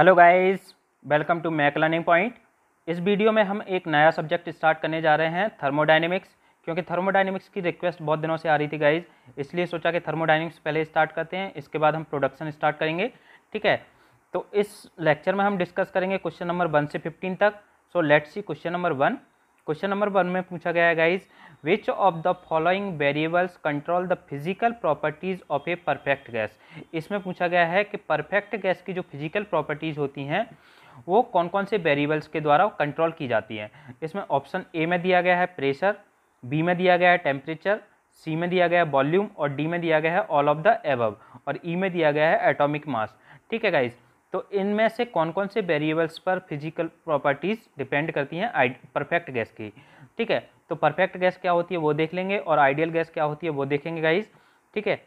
Hello guys welcome to Mech Learning Point इस video में हम एक नया सब्जेक्ट स्टार्ट करने जा रहे हैं थर्मोडाइनमिक्स क्योंकि थर्मोडाइनमिक्स की रिक्वेस्ट बहुत दिनों से आ रही थी गाइस इसलिए सोचा कि थर्मोडाइनमिक्स पहले स्टार्ट करते हैं इसके बाद हम प्रोडक्शन स्टार्ट करेंगे ठीक है तो इस लेक्चर में हम डिस्कस करेंगे क्वेश्चन नंबर वन से फिफ्टीन तक so let's see question number one question number one में पूछा गया है guys which of the following variables control the physical properties of a perfect gas इसमें पूछा गया है कि परफेक्ट गैस की जो फिजिकल प्रॉपर्टीज़ होती हैं वो कौन कौन से वेरिएबल्स के द्वारा कंट्रोल की जाती है इसमें ऑप्शन ए में दिया गया है प्रेशर बी में दिया गया है टेम्परेचर सी में दिया गया है वॉल्यूम और डी में दिया गया है ऑल ऑफ द एबव और ई e में दिया गया है एटॉमिक मास ठीक है गाइज़ तो इनमें से कौन कौन से वेरिएबल्स पर फिजिकल प्रॉपर्टीज़ डिपेंड करती हैं परफेक्ट गैस की ठीक है तो परफेक्ट गैस क्या होती है वो देख लेंगे और आइडियल गैस क्या होती है वो देखेंगे गाइज ठीक है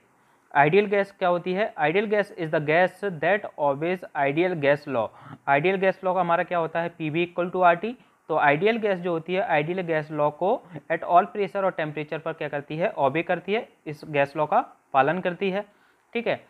आइडियल गैस क्या होती है ideal gas is the gas that always ideal gas law ideal gas law का हमारा क्या होता है P V equal to R T तो आइडियल गैस जो होती है आइडियल गैस लॉ को एट ऑल प्रेशर और टेम्परेचर पर क्या करती है ऑबे करती है इस गैस लॉ का पालन करती है ठीक है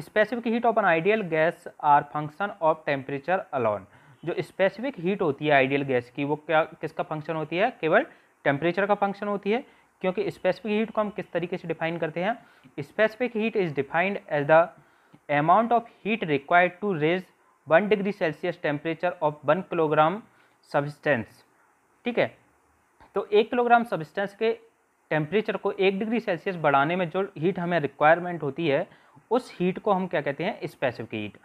specific heat of an ideal gas are function of temperature alone जो स्पेसिफिक हीट होती है आइडियल गैस की वो क्या किसका फंक्शन होती है केवल टेम्परेचर का फंक्शन होती है क्योंकि स्पेसिफिक हीट को हम किस तरीके से डिफाइन करते हैं specific heat is defined as the amount of heat required to raise one degree Celsius temperature of one kilogram substance ठीक है तो एक किलोग्राम सब्सटेंस के टेम्परेचर को एक डिग्री सेल्सियस बढ़ाने में जो हीट हमें रिक्वायरमेंट होती है उस हीट को हम क्या कहते हैं स्पेसिफिक हीट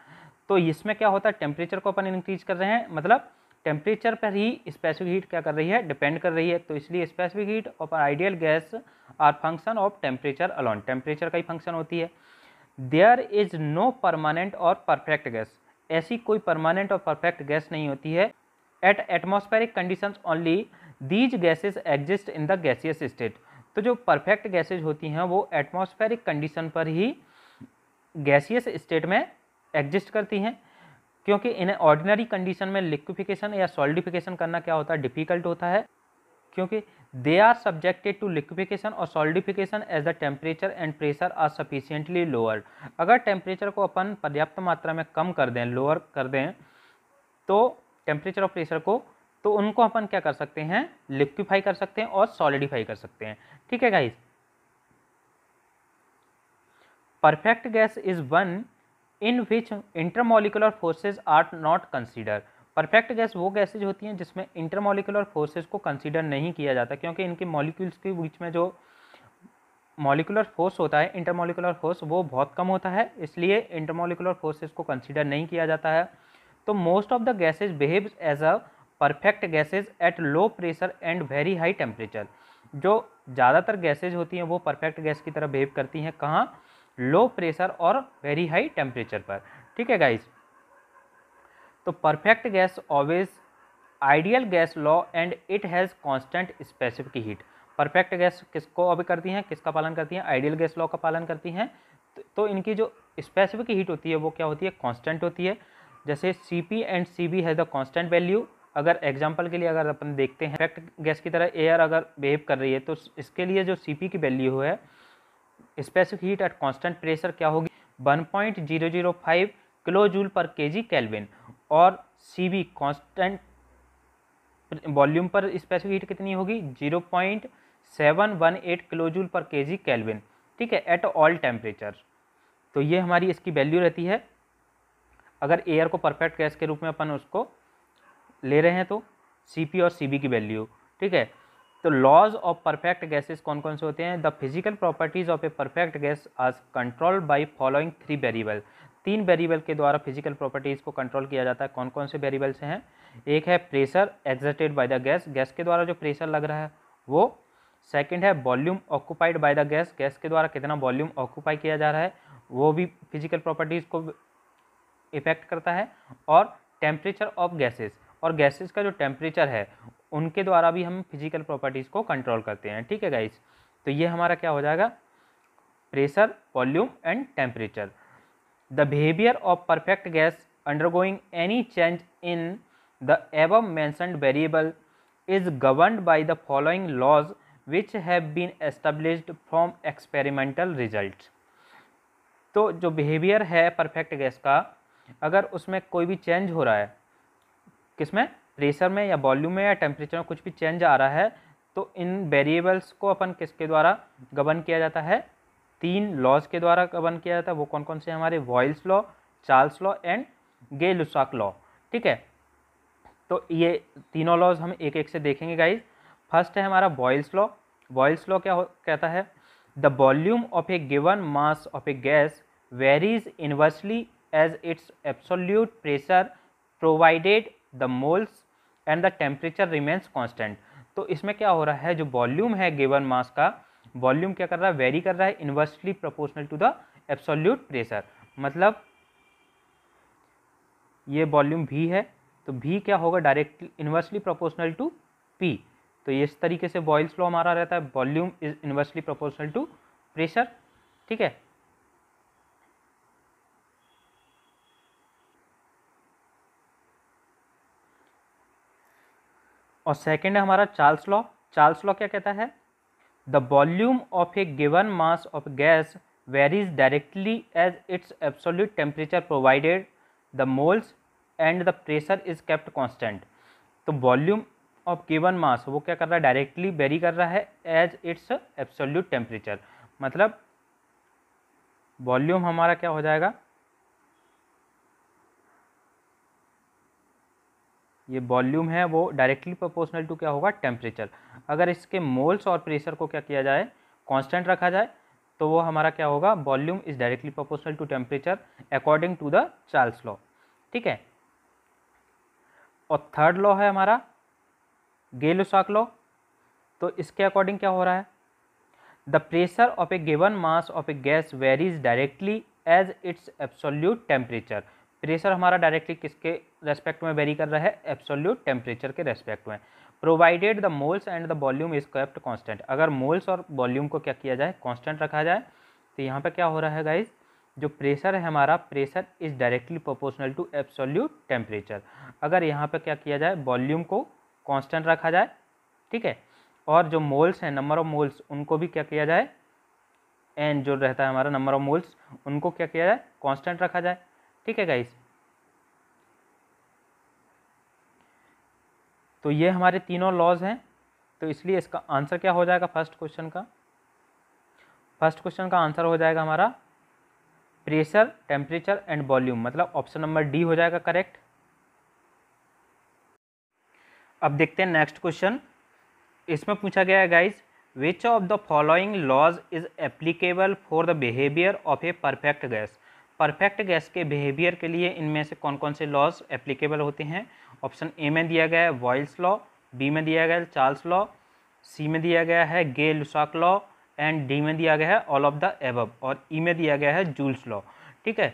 तो इसमें क्या होता है टेम्परेचर को अपन इंक्रीज कर रहे हैं मतलब टेम्परेचर पर ही स्पेसिफिक हीट क्या कर रही है डिपेंड कर रही है तो इसलिए specific heat of ideal gas are function of temperature alone temperature का ही फंक्शन होती है देयर इज नो परमानेंट और परफेक्ट गैस ऐसी कोई परमानेंट और परफेक्ट गैस नहीं होती है at atmospheric conditions only these gases exist in the gaseous state तो जो परफेक्ट गैसेज होती हैं वो एटमॉस्फेरिक कंडीशन पर ही गैसियस स्टेट में एग्जिस्ट करती हैं क्योंकि इन्हें ऑर्डिनरी कंडीशन में लिक्विफिकेशन या सॉलिडिफिकेशन करना क्या होता है डिफिकल्ट होता है क्योंकि they are subjected to liquefaction और solidification as the temperature and pressure are sufficiently lower अगर टेम्परेचर को अपन पर्याप्त मात्रा में कम कर दें लोअर कर दें तो टेम्परेचर और प्रेशर को तो उनको अपन क्या कर सकते हैं लिक्विफाई कर सकते हैं और सॉलिडिफाई कर सकते हैं ठीक है guys perfect gas is one in which intermolecular forces are not consider perfect gas वो गैसेज होती हैं जिसमें इंटरमोलिकुलर फोर्सेज को कंसिडर नहीं किया जाता क्योंकि इनके मॉलिक्यूल्स के बीच में जो मॉलिकुलर फोर्स होता है इंटरमोलिकुलर फोर्स वो बहुत कम होता है इसलिए इंटरमोलिकुलर फोर्सेज को कंसिडर नहीं किया जाता है तो most of the gases behave as a perfect gases at low pressure and very high temperature जो ज़्यादातर गैसेज होती हैं वो परफेक्ट गैस की तरह बिहेव करती हैं कहाँ लो प्रेशर और वेरी हाई टेम्परेचर पर ठीक है गाइज तो perfect gas always ideal gas law and it has constant specific heat perfect gas किसको अभी करती हैं किसका पालन करती हैं आइडियल गैस लॉ का पालन करती हैं तो इनकी जो स्पेसिफिक हीट होती है वो क्या होती है कांस्टेंट होती है जैसे C P and C V has the constant value अगर एग्जाम्पल के लिए अगर अपन देखते हैं फैक्ट गैस की तरह एयर अगर बिहेव कर रही है तो इसके लिए जो सी की वैल्यू है specific heat at constant pressure क्या होगी one point zero zero five kilo joule per K G kelvin और सी बी कॉन्स्टेंट वॉल्यूम पर स्पेसिफिक हीट कितनी होगी zero point seven one eight kilo joule per K G kelvin ठीक है at all temperature तो ये हमारी इसकी वैल्यू रहती है अगर एयर को परफेक्ट गैस के रूप में अपन उसको ले रहे हैं तो सी और सी की वैल्यू ठीक है तो लॉज ऑफ परफेक्ट गैसेस कौन कौन से होते हैं the physical properties of a perfect gas आज control by following three variable तीन वेरिएबल के द्वारा फिजिकल प्रॉपर्टीज़ को कंट्रोल किया जाता है कौन कौन से वेरिएबल्स हैं एक है pressure exerted by the gas gas के द्वारा जो प्रेशर लग रहा है वो सेकंड है volume occupied by the gas gas के द्वारा कितना वॉल्यूम ऑक्यूपाई किया जा रहा है वो भी फिजिकल प्रॉपर्टीज़ को इफेक्ट करता है और टेम्परेचर ऑफ गैसेज और गैसेस का जो टेम्परेचर है उनके द्वारा भी हम फिजिकल प्रॉपर्टीज़ को कंट्रोल करते हैं ठीक है गाइस तो ये हमारा क्या हो जाएगा pressure volume and temperature the behaviour of perfect gas undergoing any change in the above mentioned variable is govern by the following laws which have been established from experimental result तो जो behaviour है perfect gas का अगर उसमें कोई भी change हो रहा है किस में प्रेशर में या वॉल्यूम में या टेम्परेचर में कुछ भी चेंज आ रहा है तो इन वेरिएबल्स को अपन किसके द्वारा गबन किया जाता है तीन लॉज के द्वारा गबन किया जाता है वो कौन कौन से हमारे Boyle's law Charles law and Gay Lussac law ठीक है तो ये तीनों लॉज हम एक एक से देखेंगे गाइज फर्स्ट है हमारा बॉयल्स लॉ बॉयल्स लॉ क्या हो कहता है the volume of a given mass of a gas varies inversely as its absolute pressure provided the moles and the temperature remains constant तो इसमें क्या हो रहा है जो वॉल्यूम है गिवन मास का वॉल्यूम क्या कर रहा है वेरी कर रहा है inversely proportional to the absolute pressure मतलब ये वॉल्यूम भी है तो भी क्या होगा directly inversely proportional to P तो इस तरीके से बॉयल्स लॉ हमारा रहता है volume is inversely proportional to pressure ठीक है और सेकेंड है हमारा चार्ल्स लॉ चार्ल्स लॉ क्या कहता है the volume of a given mass of gas varies directly as its absolute temperature provided the moles and the pressure is kept constant तो volume of given mass वो क्या कर रहा है directly very कर रहा है एज इट्स एब्सोल्यूट टेम्परेचर मतलब वॉल्यूम हमारा क्या हो जाएगा ये वॉल्यूम है वो डायरेक्टली प्रोपोर्शनल टू क्या होगा टेम्परेचर अगर इसके मोल्स और प्रेशर को क्या किया जाए कांस्टेंट रखा जाए तो वो हमारा क्या होगा volume is directly proportional to temperature according to the Charles law ठीक है और थर्ड लॉ है हमारा गेलोसाक लॉ तो इसके अकॉर्डिंग क्या हो रहा है the pressure of a given mass of a gas varies directly as its absolute temperature pressure हमारा डायरेक्टली किसके रेस्पेक्ट में वेरी कर रहा है एब्सोल्यूट टेम्परेचर के रेस्पेक्ट में provided the moles and the volume is kept constant अगर moles और वॉल्यूम को क्या किया जाए कॉन्स्टेंट रखा जाए तो यहाँ पर क्या हो रहा है गाइज जो प्रेशर है हमारा pressure is directly proportional to absolute temperature अगर यहाँ पर क्या किया जाए वॉल्यूम को कॉन्स्टेंट रखा जाए ठीक है और जो मोल्स हैं नंबर ऑफ मोल्स उनको भी क्या किया जाए एंड जो रहता है हमारा नंबर ऑफ मोल्स उनको क्या किया जाए कांस्टेंट रखा जाए ठीक है गाइस तो ये हमारे तीनों लॉज हैं तो इसलिए इसका आंसर क्या हो जाएगा फर्स्ट क्वेश्चन का फर्स्ट क्वेश्चन का आंसर हो जाएगा हमारा प्रेशर टेम्परेचर एंड वॉल्यूम मतलब ऑप्शन नंबर डी हो जाएगा करेक्ट अब देखते हैं नेक्स्ट क्वेश्चन इसमें पूछा गया है guys which of the following laws is applicable for the behaviour of a perfect gas perfect gas के बिहेवियर के लिए इनमें से कौन कौन से लॉज एप्लीकेबल होते हैं ऑप्शन ए में दिया गया है वॉइल्स लॉ बी में दिया गया है चार्ल्स लॉ सी में दिया गया है Gay Lussac law and D में दिया गया है ऑल ऑफ द एबव और ई e में दिया गया है जूल्स लॉ ठीक है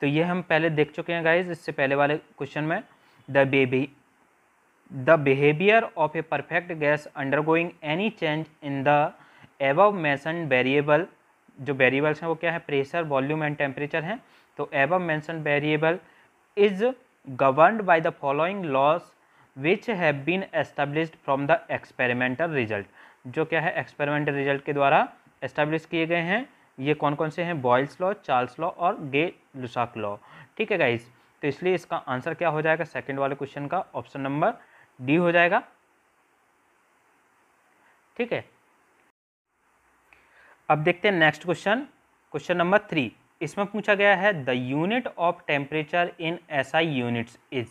तो ये हम पहले देख चुके हैं गाइज इससे पहले वाले क्वेश्चन में the baby the behaviour of a perfect gas undergoing any change in the above mentioned variable जो वेरिएबल्स हैं वो क्या है प्रेशर वॉल्यूम एंड टेम्परेचर हैं तो above mentioned variable is governed by the following laws which have been establish from the experimental result जो क्या है एक्सपेरिमेंटल रिजल्ट के द्वारा एस्टेब्लिश किए गए हैं ये कौन कौन से हैं बॉयल्स लॉ चार्ल्स लॉ और गे लुसाक लॉ ठीक है गाइज तो इसलिए इसका आंसर क्या हो जाएगा सेकेंड वाले क्वेश्चन का ऑप्शन नंबर डी हो जाएगा ठीक है अब देखते हैं next question question number three इसमें पूछा गया है the unit of temperature in S I units is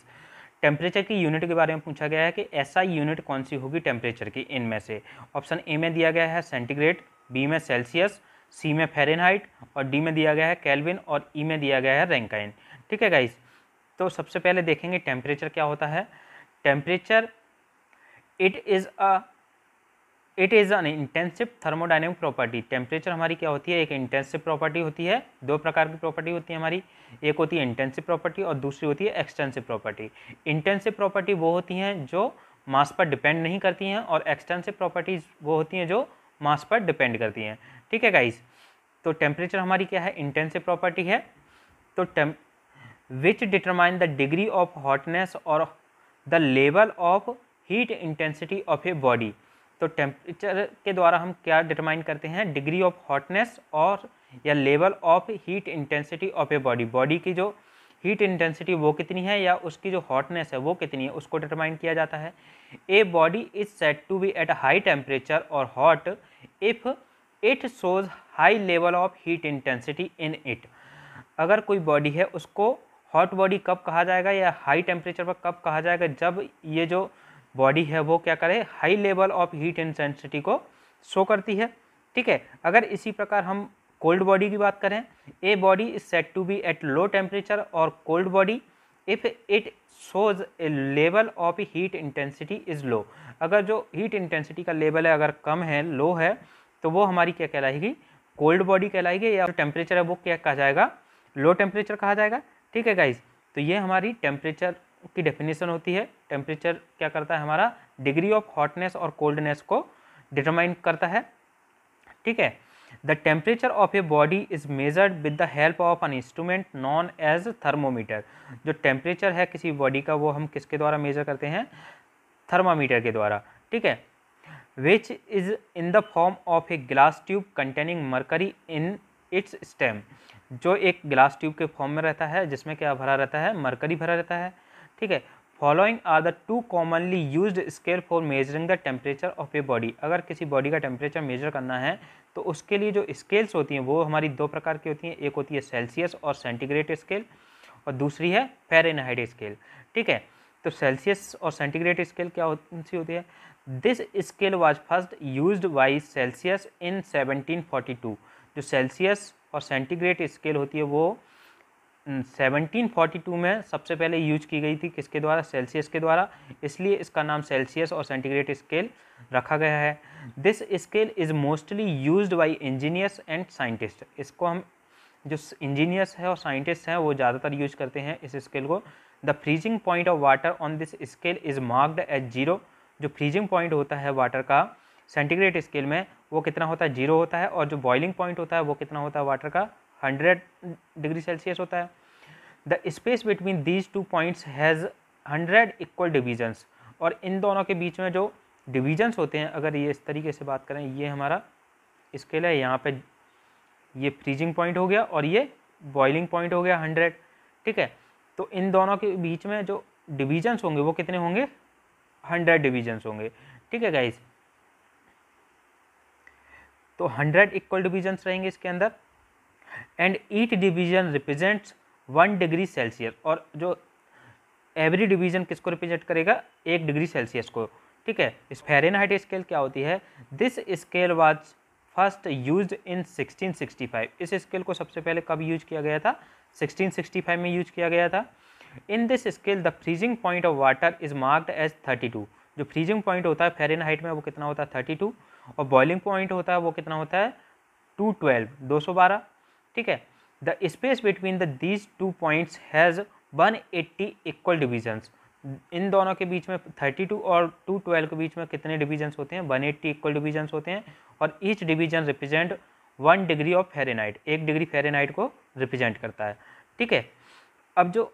temperature की यूनिट के बारे में पूछा गया है कि एस आई यूनिट कौन सी होगी टेम्परेचर की इनमें से ऑप्शन ए में दिया गया है सेंटीग्रेड बी में सेल्सियस सी में फेरेनहाइट और डी में दिया गया है कैलविन और ई e में दिया गया है रेंकाइन ठीक है गाइस तो सबसे पहले देखेंगे टेम्परेचर क्या होता है temperature it is a it is an intensive thermodynamic property temperature हमारी क्या होती है एक इंटेंसिव प्रॉपर्टी होती है दो प्रकार की प्रॉपर्टी होती है हमारी एक होती है इंटेंसिव प्रॉपर्टी और दूसरी होती है एक्सटेंसिव प्रॉपर्टी इंटेंसिव प्रॉपर्टी वो होती हैं जो मास पर डिपेंड नहीं करती हैं और एक्सटेंसिव प्रॉपर्टीज़ वो होती हैं जो मास पर डिपेंड करती हैं ठीक है गाइज तो टेम्परेचर हमारी क्या है इंटेंसिव प्रॉपर्टी है तो टेम which determine the degree of hotness or the level of heat intensity of a body तो टेम्परेचर के द्वारा हम क्या डिटरमाइन करते हैं डिग्री ऑफ हॉटनेस और या level of heat intensity of a body body की जो हीट इंटेंसिटी वो कितनी है या उसकी जो हॉटनेस है वो कितनी है उसको डिटरमाइन किया जाता है a body is said to be at high temperature or hot if it shows high level of heat intensity in it अगर कोई बॉडी है उसको हॉट बॉडी कब कहा जाएगा या हाई टेम्परेचर पर कब कहा जाएगा जब ये जो बॉडी है वो क्या करे high level of heat intensity को शो करती है ठीक है अगर इसी प्रकार हम कोल्ड बॉडी की बात करें a body is said to be at low temperature or cold body if it shows a level of heat intensity is low अगर जो हीट इंटेंसिटी का लेवल है अगर कम है लो है तो वो हमारी क्या कहलाएगी कोल्ड बॉडी कहलाएगी या टेम्परेचर है वो क्या कहा जाएगा लो टेम्परेचर कहा जाएगा ठीक है गाइज तो ये हमारी टेम्परेचर की डेफिनेशन होती है टेम्परेचर क्या करता है हमारा डिग्री ऑफ हॉटनेस और कोल्डनेस को डिटरमाइन करता है ठीक है the temperature of a body is measured with the help of an instrument known as thermometer जो टेम्परेचर है किसी बॉडी का वो हम किसके द्वारा मेजर करते हैं थर्मामीटर के द्वारा ठीक है which is in the form of a glass tube containing mercury in its stem जो एक ग्लास ट्यूब के फॉर्म में रहता है जिसमें क्या भरा रहता है मरकरी भरा रहता है ठीक है following are the two commonly use scale for measuring the temperature of a body अगर किसी बॉडी का टेम्परेचर मेजर करना है तो उसके लिए जो स्केल्स होती हैं वो हमारी दो प्रकार की होती हैं एक होती है सेल्सियस और सेंटीग्रेड स्केल और दूसरी है फेरेनहाइट स्केल ठीक है तो सेल्सियस और सेंटीग्रेड स्केल क्या सी होती है this scale was first use by Celsius in two जो सेल्सियस और सेंटीग्रेड स्केल होती है वो 1742 हम्म, में सबसे पहले यूज की गई थी किसके द्वारा सेल्सियस के द्वारा इसलिए इसका नाम सेल्सियस और सेंटीग्रेड स्केल रखा गया है this scale is mostly use by engineers and scientist इसको हम जो इंजीनियर्स हैं और साइंटिस्ट हैं वो ज़्यादातर यूज करते हैं इस स्केल को the freezing point of water on this scale is marked as zero जो फ्रीजिंग पॉइंट होता है वाटर का सेंटीग्रेड स्केल में वो कितना होता है जीरो होता है और जो बॉइलिंग पॉइंट होता है वो कितना होता है वाटर का हंड्रेड डिग्री सेल्सियस होता है the space between these two points has hundred equal divisions और इन दोनों के बीच में जो डिवीजन्स होते हैं अगर ये इस तरीके से बात करें ये हमारा स्केल है यहाँ पे ये फ्रीजिंग पॉइंट हो गया और ये बॉइलिंग पॉइंट हो गया हंड्रेड ठीक है तो इन दोनों के बीच में जो डिवीजन्स होंगे वो कितने होंगे हंड्रेड डिवीजन्स होंगे ठीक है गाइज तो हंड्रेड इक्वल डिवीजन्स रहेंगे इसके अंदर and each division represents one degree Celsius और जो एवरी डिवीज़न किसको रिप्रेजेंट करेगा एक डिग्री सेल्सियस को ठीक है इस फेरेनहाइट स्केल क्या होती है this scale was first use in 1665 इस स्केल को सबसे पहले कब यूज किया गया था 1665 में यूज किया गया था in this scale the freezing point of water is marked as 32 जो फ्रीजिंग पॉइंट होता है हाइट में वो कितना होता है थर्टी और बॉइलिंग पॉइंट होता है वो कितना होता है टू ट्वेल्व ठीक है the space between the these two points has 180 equal divisions इन दोनों के बीच में 32 और 212 के बीच में कितने डिविजन्स होते हैं 180 इक्वल डिविजन्स होते हैं और each division represent one degree of Fahrenheit एक डिग्री फेरेनाइट को रिप्रेजेंट करता है ठीक है अब जो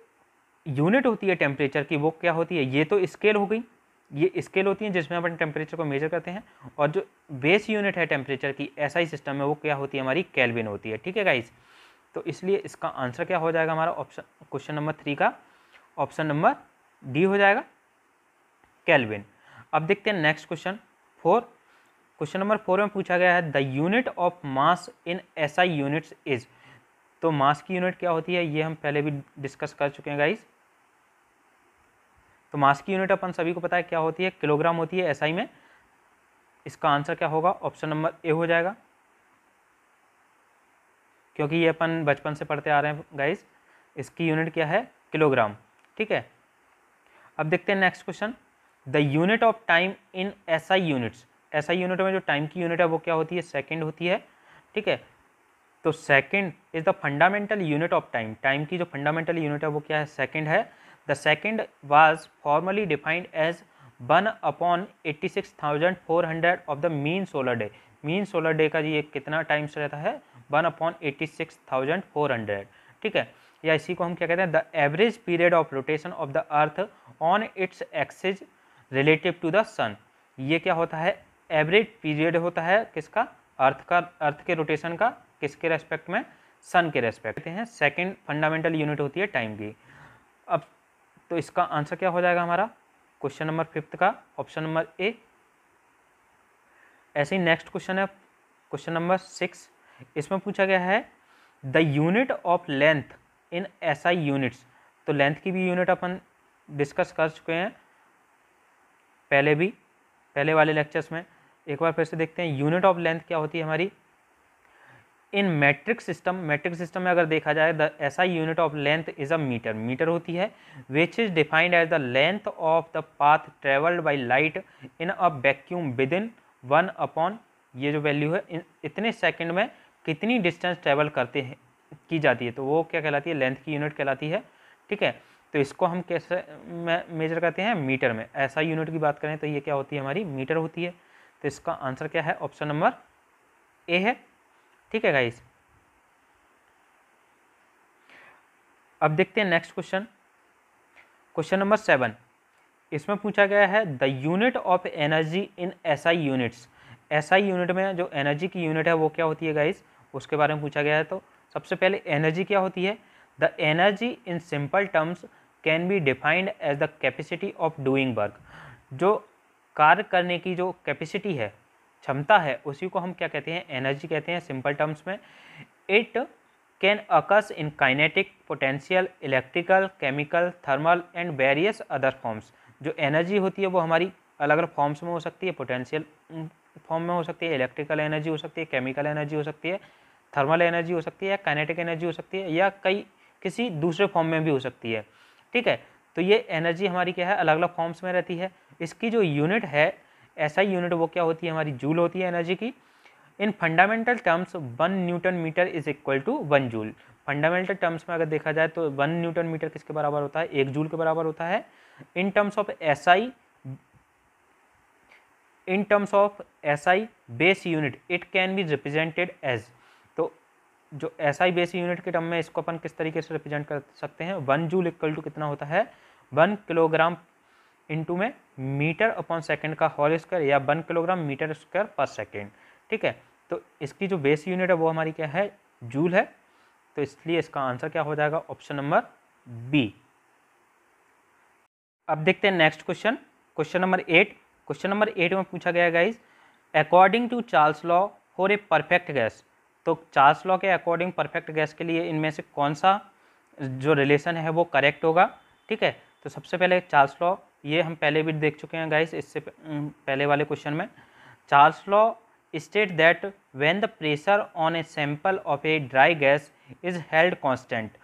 यूनिट होती है टेम्परेचर की वो क्या होती है ये तो स्केल हो गई ये स्केल होती हैं जिसमें अपन टेम्परेचर को मेजर करते हैं और जो बेस यूनिट है टेम्परेचर की ऐसा ही सिस्टम है वो क्या होती है हमारी कैलविन होती है ठीक है गाइस तो इसलिए इसका आंसर क्या हो जाएगा हमारा ऑप्शन क्वेश्चन नंबर थ्री का ऑप्शन नंबर डी हो जाएगा कैलविन अब देखते हैं next question four question number four में पूछा गया है the unit of mass in S I units is तो मास की यूनिट क्या होती है ये हम पहले भी डिस्कस कर चुके हैं गाइस तो मास की यूनिट अपन सभी को पता है क्या होती है किलोग्राम होती है एसआई में इसका आंसर क्या होगा ऑप्शन नंबर ए हो जाएगा क्योंकि ये अपन बचपन से पढ़ते आ रहे हैं गाइस इसकी यूनिट क्या है किलोग्राम ठीक है अब देखते हैं next question the unit of time in S I units S I unit में जो टाइम की यूनिट है वो क्या होती है सेकेंड होती है ठीक है तो second is the fundamental unit of time time की जो फंडामेंटल यूनिट है वो क्या है सेकेंड है the second was formally defined as one upon eighty six thousand four hundred of the mean solar day mean solar day का ये कितना टाइम्स रहता है one upon eighty six thousand four hundred ठीक है या इसी को हम क्या कहते हैं the average period of rotation of the earth on its axis relative to the sun ये क्या होता है एवरेज पीरियड होता है किसका अर्थ का अर्थ के रोटेशन का किसके रेस्पेक्ट में सन के रेस्पेक्ट हैं सेकेंड फंडामेंटल यूनिट होती है टाइम की अब तो इसका आंसर क्या हो जाएगा हमारा क्वेश्चन नंबर फिफ्थ का ऑप्शन नंबर ए ऐसे ही नेक्स्ट क्वेश्चन है क्वेश्चन नंबर सिक्स इसमें पूछा गया है the unit of length in S I units तो लेंथ की भी यूनिट अपन डिस्कस कर चुके हैं पहले भी पहले वाले लेक्चर्स में एक बार फिर से देखते हैं यूनिट ऑफ लेंथ क्या होती है हमारी in metric system metric system में अगर देखा जाए the SI unit of length is a metre metre होती है which is defined as the length of the path travelled by light in a vacuum within one upon ये जो value है इतने सेकेंड में कितनी डिस्टेंस ट्रेवल करते हैं की जाती है तो वो क्या कहलाती है लेंथ की यूनिट कहलाती है ठीक है तो इसको हम कैसे मेजर करते हैं मीटर में ऐसा यूनिट की बात करें तो ये क्या होती है हमारी मीटर होती है तो इसका आंसर क्या है ऑप्शन नंबर ए है ठीक है गाइस अब देखते हैं next question question number seven इसमें पूछा गया है the unit of energy in SI units SI unit में जो एनर्जी की यूनिट है वो क्या होती है गाइस उसके बारे में पूछा गया है तो सबसे पहले एनर्जी क्या होती है the energy in simple terms can be defined as the capacity of doing work जो कार्य करने की जो कैपेसिटी है क्षमता है उसी को हम क्या कहते हैं एनर्जी कहते हैं सिंपल टर्म्स में it can occur in kinetic potential electrical chemical thermal and various other forms जो एनर्जी होती है वो हमारी अलग अलग फॉर्म्स में हो सकती है पोटेंशियल फॉर्म में हो सकती है इलेक्ट्रिकल एनर्जी हो सकती है केमिकल एनर्जी हो सकती है थर्मल एनर्जी हो सकती है या काइनेटिक एनर्जी हो सकती है या कई किसी दूसरे फॉर्म में भी हो सकती है ठीक है तो ये एनर्जी हमारी क्या है अलग अलग फॉर्म्स में रहती है इसकी जो यूनिट है एसआई यूनिट वो क्या होती है हमारी जूल होती है एनर्जी की in fundamental terms one newton metre is equal to one joule fundamental terms में अगर देखा जाए तो वन न्यूटन मीटर किसके बराबर होता है एक जूल के बराबर होता है in terms of S I in terms of S I base unit it can be represented as तो जो एस आई बेस यूनिट के टर्म में इसको अपन किस तरीके से रिप्रेजेंट कर सकते हैं वन जूल इक्वल टू कितना होता है वन किलोग्राम इंटू में मीटर अपॉन सेकेंड का होल स्क्वायर या वन किलोग्राम मीटर स्क्वायर पर सेकेंड ठीक है तो इसकी जो बेस यूनिट है वो हमारी क्या है जूल है तो इसलिए इसका आंसर क्या हो जाएगा ऑप्शन नंबर बी अब देखते हैं next question question number eight question number eight में पूछा गया guys according to Charles law for a perfect gas तो चार्ल्स लॉ के अकॉर्डिंग परफेक्ट गैस के लिए इनमें से कौन सा जो रिलेशन है वो करेक्ट होगा ठीक है तो सबसे पहले चार्ल्स लॉ ये हम पहले भी देख चुके हैं गाइस इससे पहले वाले क्वेश्चन में Charles law state that when the pressure on a sample of a dry gas is held constant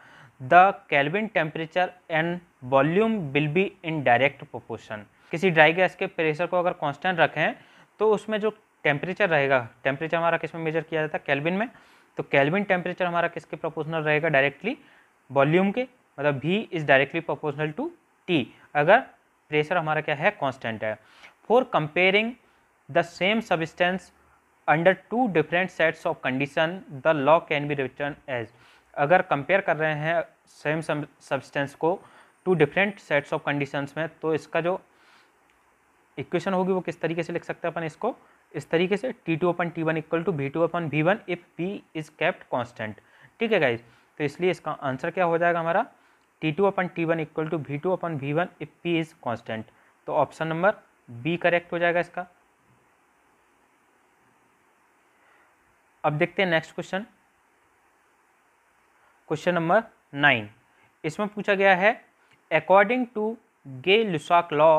the kelvin temperature and volume will be in direct proportion किसी ड्राई गैस के pressure को अगर constant रखें तो उसमें जो temperature रहेगा temperature हमारा किस में मेजर किया जाता है कैलविन में तो कैलविन टेम्परेचर हमारा किसके प्रोपोर्शनल रहेगा डायरेक्टली वॉल्यूम के मतलब भी is directly proportional to T अगर प्रेशर हमारा क्या है कांस्टेंट है for comparing the same substance under two different sets of condition the law can be written as अगर कंपेयर कर रहे हैं सेम सब्सटेंस को two different sets of conditions में तो इसका जो इक्वेशन होगी वो किस तरीके से लिख सकते हैं अपन इसको इस तरीके से T two upon T one equal to B two upon B one if B is kept constant ठीक है गाइज तो इसलिए इसका आंसर क्या हो जाएगा हमारा T two upon T one equal to V two upon V one if P is constant तो ऑप्शन नंबर बी करेक्ट हो जाएगा इसका अब देखते हैं next question question number nine इसमें पूछा गया है according to Gay Lussac law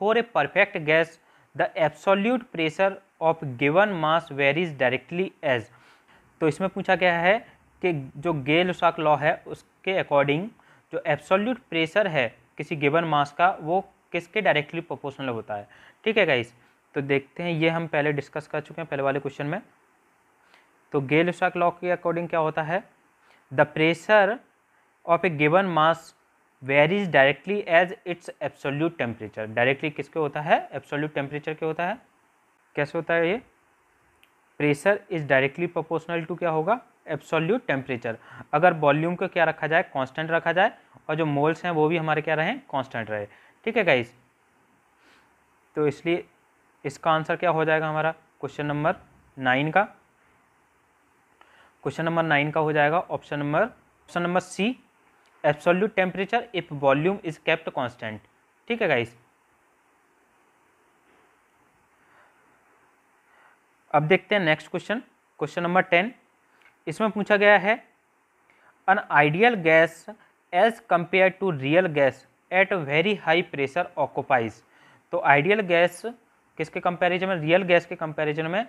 for a perfect gas the absolute pressure of given mass varies directly as तो इसमें पूछा गया है कि जो गे लुसाक लॉ है उसके अकॉर्डिंग जो एब्सोल्यूट प्रेशर है किसी गिवन मास का वो किसके डायरेक्टली प्रोपोर्शनल होता है ठीक है गाइस तो देखते हैं ये हम पहले डिस्कस कर चुके हैं पहले वाले क्वेश्चन में तो गेल स्टॉक लॉ के अकॉर्डिंग क्या होता है the pressure of a given mass varies directly as its absolute temperature directly किसके होता है एब्सोल्यूट टेम्परेचर के होता है कैसे होता है ये pressure is directly proportional to क्या होगा एब्सोल्यूट टेम्परेचर अगर वॉल्यूम को क्या रखा जाए कांस्टेंट रखा जाए और जो मोल्स हैं वो भी हमारे क्या रहें कांस्टेंट रहे ठीक है गाइस तो इसलिए इसका आंसर क्या हो जाएगा हमारा क्वेश्चन नंबर नाइन का क्वेश्चन नंबर नाइन का हो जाएगा option number option number C absolute temperature if volume is kept constant ठीक है गाइस अब देखते हैं next question question number ten इसमें पूछा गया है an ideal gas as compared to real gas at very high pressure occupies तो आइडियल गैस किसके कंपैरिजन में रियल गैस के कंपैरिजन में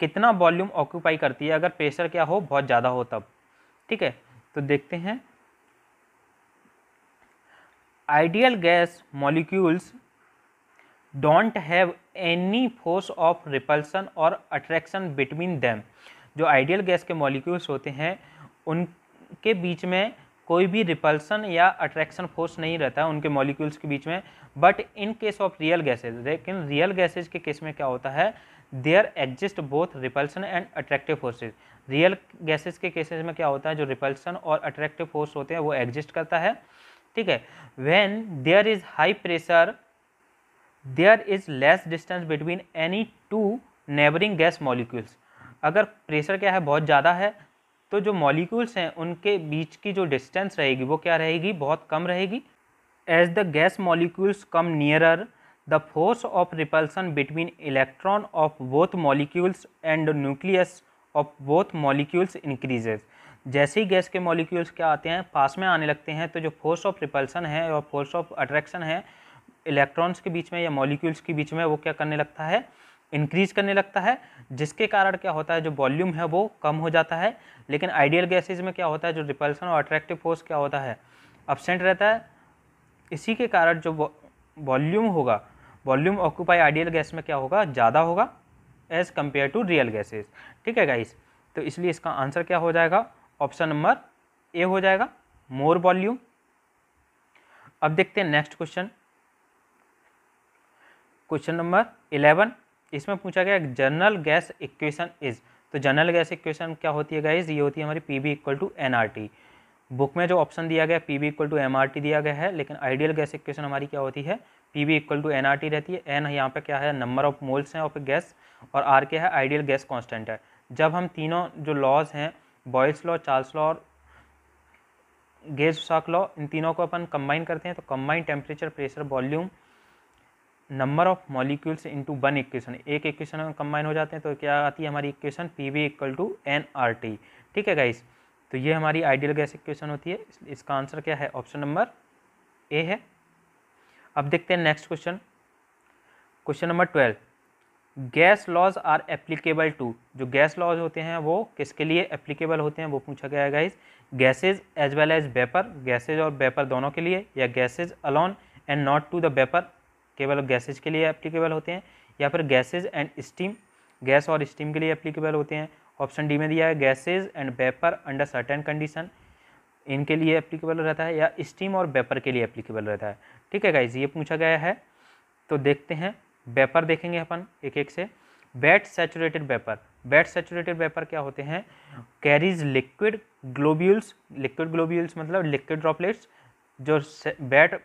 कितना वॉल्यूम ऑक्यूपाई करती है अगर प्रेशर क्या हो बहुत ज़्यादा हो तब ठीक है तो देखते हैं ideal gas molecules don't have any force of repulsion और अट्रैक्शन बिटवीन देम जो आइडियल गैस के मॉलिक्यूल्स होते हैं उनके बीच में कोई भी रिपल्सन या अट्रैक्शन फोर्स नहीं रहता उनके मॉलिक्यूल्स के बीच में but in case of real gases लेकिन रियल गैसेज के केस में क्या होता है there exist both repulsion and attractive forces real gases के केसेज में क्या होता है जो रिपल्सन और अट्रैक्टिव फोर्स होते हैं वो एग्जिस्ट करता है ठीक है when there is high pressure there is less distance between any two neighbouring gas molecules अगर प्रेशर क्या है बहुत ज़्यादा है तो जो मॉलिक्यूल्स हैं उनके बीच की जो डिस्टेंस रहेगी वो क्या रहेगी बहुत कम रहेगी as the gas molecules come nearer the force of repulsion between electron of both molecules and nucleus of both molecules increases जैसे ही गैस के मॉलिक्यूल्स क्या आते हैं पास में आने लगते हैं तो जो फोर्स ऑफ रिपल्सन है और फोर्स ऑफ अट्रैक्शन है इलेक्ट्रॉन्स के बीच में या मॉलिक्यूल्स के बीच में वो क्या करने लगता है इंक्रीज करने लगता है जिसके कारण क्या होता है जो वॉल्यूम है वो कम हो जाता है लेकिन आइडियल गैसेज में क्या होता है जो रिपल्सन और अट्रैक्टिव फोर्स क्या होता है अपसेंट रहता है इसी के कारण जो वॉल्यूम होगा वॉल्यूम ऑक्यूपाई आइडियल गैस में क्या होगा ज़्यादा होगा as compare to real gases ठीक है गाइस तो इसलिए इसका आंसर क्या हो जाएगा ऑप्शन नंबर ए हो जाएगा मोर वॉल्यूम अब देखते हैं next question question number eleven इसमें पूछा गया जनरल गैस इक्वेशन इज़ तो जनरल गैस इक्वेशन क्या होती है गाइज ये होती है हमारी P B equal to N R T book में जो ऑप्शन दिया गया P B equal to M R T दिया गया है लेकिन आइडियल गैस इक्वेशन हमारी क्या होती है P B equal to N R T रहती है एन यहाँ पे क्या है नंबर ऑफ मोल्स हैं ऑफ गैस और आर क्या है आइडियल गैस कॉन्स्टेंट है जब हम तीनों जो लॉज हैं बॉयल्स लॉ चार्ल्स लॉ और गैस शॉक लॉ इन तीनों को अपन कंबाइन करते हैं तो combine temperature pressure volume number of molecules into one equation एक इक्वेशन में कंबाइन हो जाते हैं तो क्या आती है हमारी equation P V equal to N R T ठीक है गाइस तो ये हमारी आइडियल गैस इक्वेशन होती है इसका आंसर क्या है ऑप्शन नंबर ए है अब देखते हैं next question question number twelve gas laws are applicable to जो गैस लॉज होते हैं वो किसके लिए एप्लीकेबल होते हैं वो पूछा गया है guys gases as well as vapour gases और वेपर दोनों के लिए या gases alone and not to the vapour केवल गैसेज के लिए एप्लीकेबल होते हैं या फिर गैसेज एंड स्टीम गैस और स्टीम के लिए एप्लीकेबल होते हैं ऑप्शन डी में दिया है gases and vapour under certain condition इनके लिए एप्लीकेबल रहता है या स्टीम और वेपर के लिए एप्लीकेबल रहता है ठीक है गाइज ये पूछा गया है तो देखते हैं वेपर देखेंगे अपन एक एक से wet saturated vapour wet saturated vapour क्या होते हैं carries liquid globules liquid globules मतलब लिक्विड ड्रॉपलेट्स जो वेट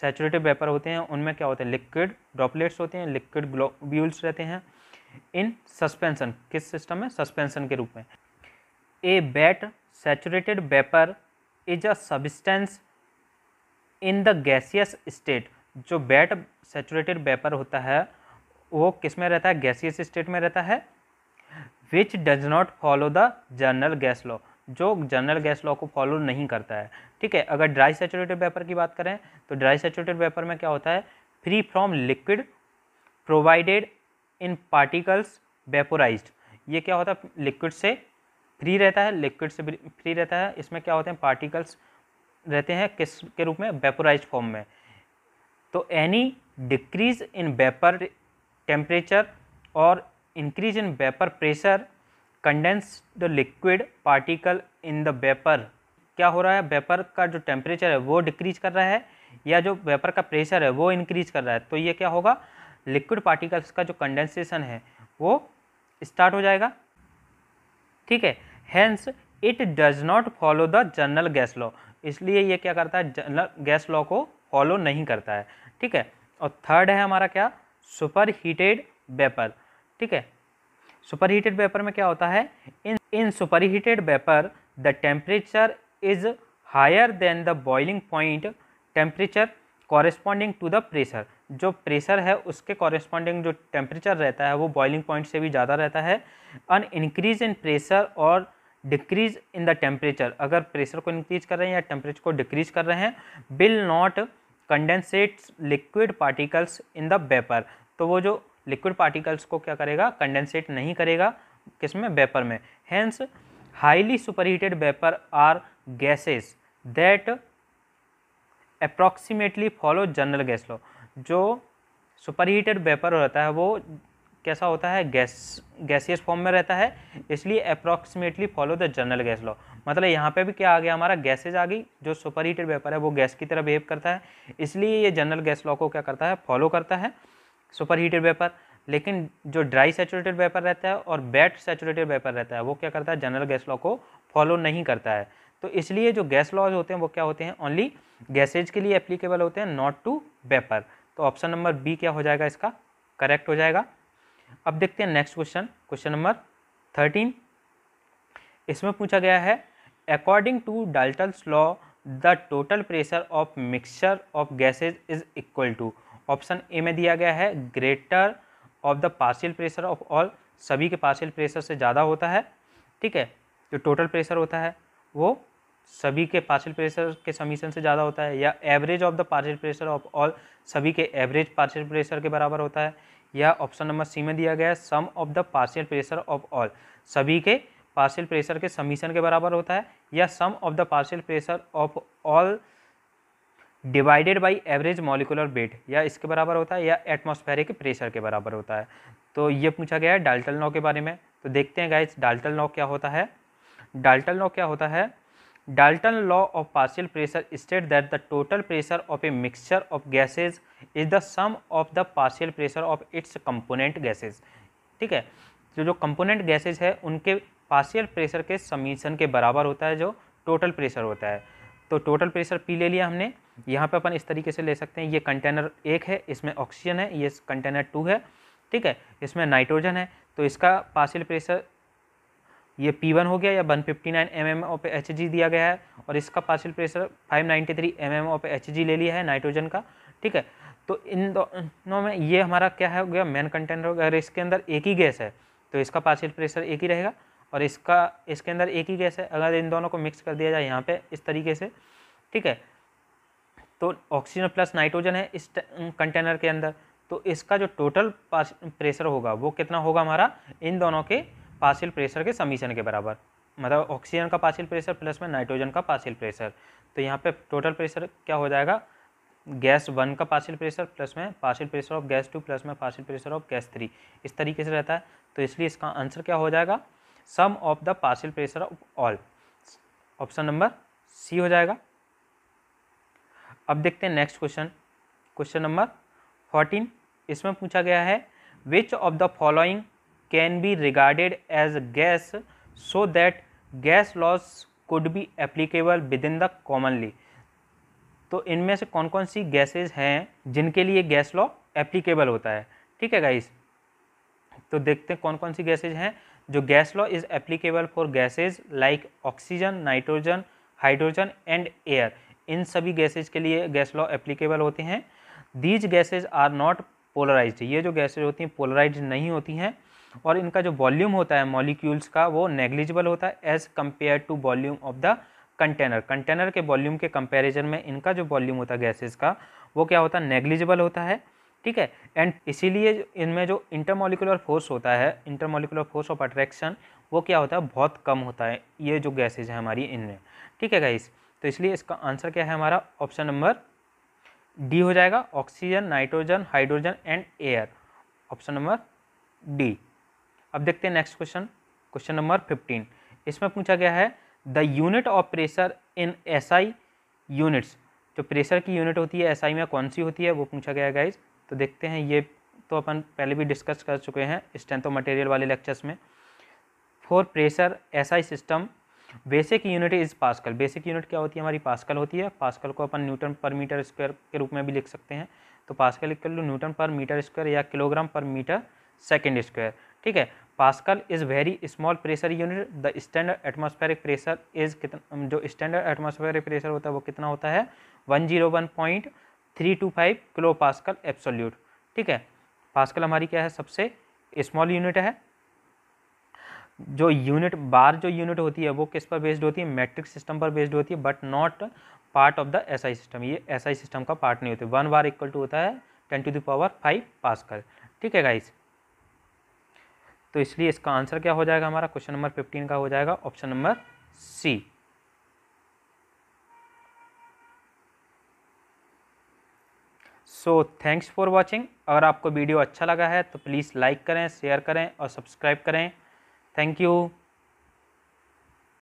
सेचुरेटेड वेपर होते हैं उनमें क्या होते हैं लिक्विड ड्रॉपलेट्स होते हैं लिक्विड ग्लोब्यूल्स रहते हैं इन सस्पेंसन किस सिस्टम में सस्पेंसन के रूप में a wet saturated vapour is a substance in the gaseous state जो बैट सेचुरेटेड वेपर होता है वो किस में रहता है गैसियस स्टेट में रहता है which does not follow the general gas law जो जनरल गैस लॉ को फॉलो नहीं करता है ठीक है अगर ड्राई सेचुरेटेड वेपर की बात करें तो ड्राई सेचुरेटेड वेपर में क्या होता है free from liquid provided in particles vaporise ये क्या होता है लिक्विड से फ्री रहता है लिक्विड से फ्री रहता है इसमें क्या होते हैं पार्टिकल्स रहते हैं किस के रूप में वेपोराइज फॉर्म में तो any decrease in vapour temperature और increase in vapour pressure condense the liquid particle in the vapour क्या हो रहा है वेपर का जो टेम्परेचर है वो डिक्रीज कर रहा है या जो वेपर का प्रेशर है वो इंक्रीज कर रहा है तो ये क्या होगा लिक्विड पार्टिकल्स का जो कंडेंसेशन है वो स्टार्ट हो जाएगा ठीक है hence it does not follow the general gas law इसलिए ये क्या करता है जनरल गैस लॉ को फॉलो नहीं करता है ठीक है और थर्ड है हमारा क्या सुपर हीटेड वेपर ठीक है सुपर हीटेड वेपर में क्या होता है in in super heated vapour the temperature is higher than the boiling point temperature corresponding to the pressure जो प्रेशर है उसके कॉरेस्पॉन्डिंग जो टेम्परेचर रहता है वो बॉइलिंग पॉइंट से भी ज़्यादा रहता है अन इंक्रीज इन प्रेशर और डिक्रीज इन द टेम्परेचर अगर प्रेशर को इंक्रीज कर रहे हैं या टेम्परेचर को डिक्रीज कर रहे हैं will not condensates liquid particles in the vapour तो वो जो लिक्विड पार्टिकल्स को क्या करेगा कंडेंसेट नहीं करेगा किस में वेपर में hence highly superheated vapour are gases that approximately follow general gas law जो सुपरहीटेड वेपर रहता है वो कैसा होता है गैस गैसियस फॉर्म में रहता है इसलिए approximately follow the general gas law मतलब यहाँ पे भी क्या आ गया हमारा गैसेज आ गई जो सुपर हीटेड वेपर है वो गैस की तरह बिहेव करता है इसलिए ये जनरल गैस लॉ को क्या करता है फॉलो करता है सुपर हीटेड वेपर लेकिन जो ड्राई सेचुरेटेड वेपर रहता है और बैट सेचुरेटेड वेपर रहता है वो क्या करता है जनरल गैस लॉ को फॉलो नहीं करता है तो इसलिए जो गैस लॉज होते हैं वो क्या होते हैं ओनली गैसेज के लिए एप्लीकेबल होते हैं नॉट टू वेपर तो ऑप्शन नंबर बी क्या हो जाएगा इसका करेक्ट हो जाएगा अब देखते हैं next question question number thirteen इसमें पूछा गया है according to Dalton's law the total pressure of mixture of gases is equal to option A में दिया गया है greater of the partial pressure of all सभी के पार्शियल प्रेशर से ज़्यादा होता है ठीक है जो टोटल प्रेशर होता है वो सभी के पार्शियल प्रेशर के समीशन से ज़्यादा होता है या average of the partial pressure of all सभी के एवरेज पार्शियल प्रेशर के बराबर होता है या ऑप्शन नंबर सी में दिया गया है sum of the partial pressure of all सभी के पार्शियल प्रेशर के समीशन के बराबर होता है या sum of the partial pressure of all divided by average molecular weight या इसके बराबर होता है या एटमोस्फेरिक प्रेशर के बराबर होता है तो ये पूछा गया है डाल्टल नाव के बारे में तो देखते हैं गाइज डाल्टल लॉ क्या होता है डाल्टल लॉ क्या होता है Dalton law of partial pressure state that the total pressure of a mixture of gases is the sum of the partial pressure of its component gases ठीक है जो तो जो कंपोनेंट गैसेज है उनके पार्शियल प्रेशर के समीशन के बराबर होता है जो टोटल प्रेशर होता है तो टोटल प्रेशर पी ले लिया हमने यहाँ पे अपन इस तरीके से ले सकते हैं ये कंटेनर एक है इसमें ऑक्सीजन है ये कंटेनर टू है ठीक है इसमें नाइट्रोजन है तो इसका पासिल प्रेशर ये P1 हो गया या 159 fifty nine M M of पे एच दिया गया है और इसका partial pressure 593 ninety three M M of पे एच ले लिया है नाइट्रोजन का ठीक है तो इन दोनों में ये हमारा क्या हो गया मेन कंटेनर हो गया अगर इसके अंदर एक ही गैस है तो इसका पार्सल प्रेशर एक ही रहेगा और इसका इसके अंदर एक ही गैस है अगर इन दोनों को मिक्स कर दिया जाए यहाँ पर इस तरीके से ठीक है तो ऑक्सीजन प्लस नाइट्रोजन है इस कंटेनर के अंदर तो इसका जो टोटल प्रेशर होगा वो कितना होगा हमारा इन दोनों के पार्शियल प्रेशर के समीशन के बराबर मतलब ऑक्सीजन का पार्शियल प्रेशर प्लस में नाइट्रोजन का पार्शियल प्रेशर तो यहाँ पे टोटल प्रेशर क्या हो जाएगा गैस वन का पार्शियल प्रेशर प्लस में partial pressure of gas two plus में partial pressure of gas three इस तरीके से रहता है तो इसलिए इसका आंसर क्या हो जाएगा sum of the partial pressure of all option number C हो जाएगा अब देखते हैं next question question number fourteen इसमें पूछा गया है which of the following can be regarded as gas so that gas laws could be applicable within the commonly तो इनमें से कौन कौन सी गैसेज हैं जिनके लिए गैस लॉ एप्लीकेबल होता है ठीक है गाइस तो देखते हैं कौन कौन सी गैसेज हैं जो gas law is applicable for gases like oxygen nitrogen hydrogen and air इन सभी गैसेज के लिए गैस लॉ एप्लीकेबल होते हैं these gases are not polarise ये जो गैसेज होती हैं पोलराइज नहीं होती हैं और इनका जो वॉल्यूम होता है मॉलिक्यूल्स का वो नेग्लिजिबल होता है as compare to volume of the container container के वॉल्यूम के कंपैरिजन में इनका जो वॉल्यूम होता है गैसेज का वो क्या होता है नेग्लिजिबल होता है ठीक है एंड इसीलिए इनमें जो इंटरमोलिकुलर फोर्स होता है इंटरमोलिकुलर फोर्स ऑफ अट्रैक्शन वो क्या होता है बहुत कम होता है ये जो गैसेज है हमारी इनमें ठीक है गाइस तो इसलिए इसका आंसर क्या है हमारा ऑप्शन नंबर डी हो जाएगा oxygen nitrogen hydrogen and air option number D अब देखते हैं next question question number fifteen इसमें पूछा गया है the unit of pressure in SI units जो प्रेशर की यूनिट होती है एसआई में कौन सी होती है वो पूछा गया है गाइज तो देखते हैं ये तो अपन पहले भी डिस्कस कर चुके हैं स्ट्रेंथ ऑफ मटेरियल वाले लेक्चर्स में for pressure SI system basic unit is pascal basic unit क्या होती है हमारी पास्कल होती है पास्कल को अपन न्यूटन पर मीटर स्क्वायर के रूप में भी लिख सकते हैं तो पास्कल इक्वल टू न्यूटन पर मीटर स्क्वायर या किलोग्राम पर मीटर सेकेंड स्क्वायर ठीक है pascal is very small pressure unit the standard atmospheric pressure is कितना जो स्टैंडर्ड एटमॉस्फेरिक प्रेशर होता है वो कितना होता है one zero one point three two five kilo pascal absolute ठीक है पास्कल हमारी क्या है सबसे स्मॉल यूनिट है जो यूनिट बार जो यूनिट होती है वो किस पर बेस्ड होती है मैट्रिक सिस्टम पर बेस्ड होती है but not part of the SI system ये एसआई सिस्टम का पार्ट नहीं होता वन बार इक्वल टू होता है टेन टू पावर फाइव कर ठीक है गाइस तो इसलिए इसका आंसर क्या हो जाएगा हमारा क्वेश्चन नंबर फिफ्टीन का हो जाएगा option number C so thanks for watching अगर आपको वीडियो अच्छा लगा है तो प्लीज़ लाइक करें शेयर करें और सब्सक्राइब करें Thank you.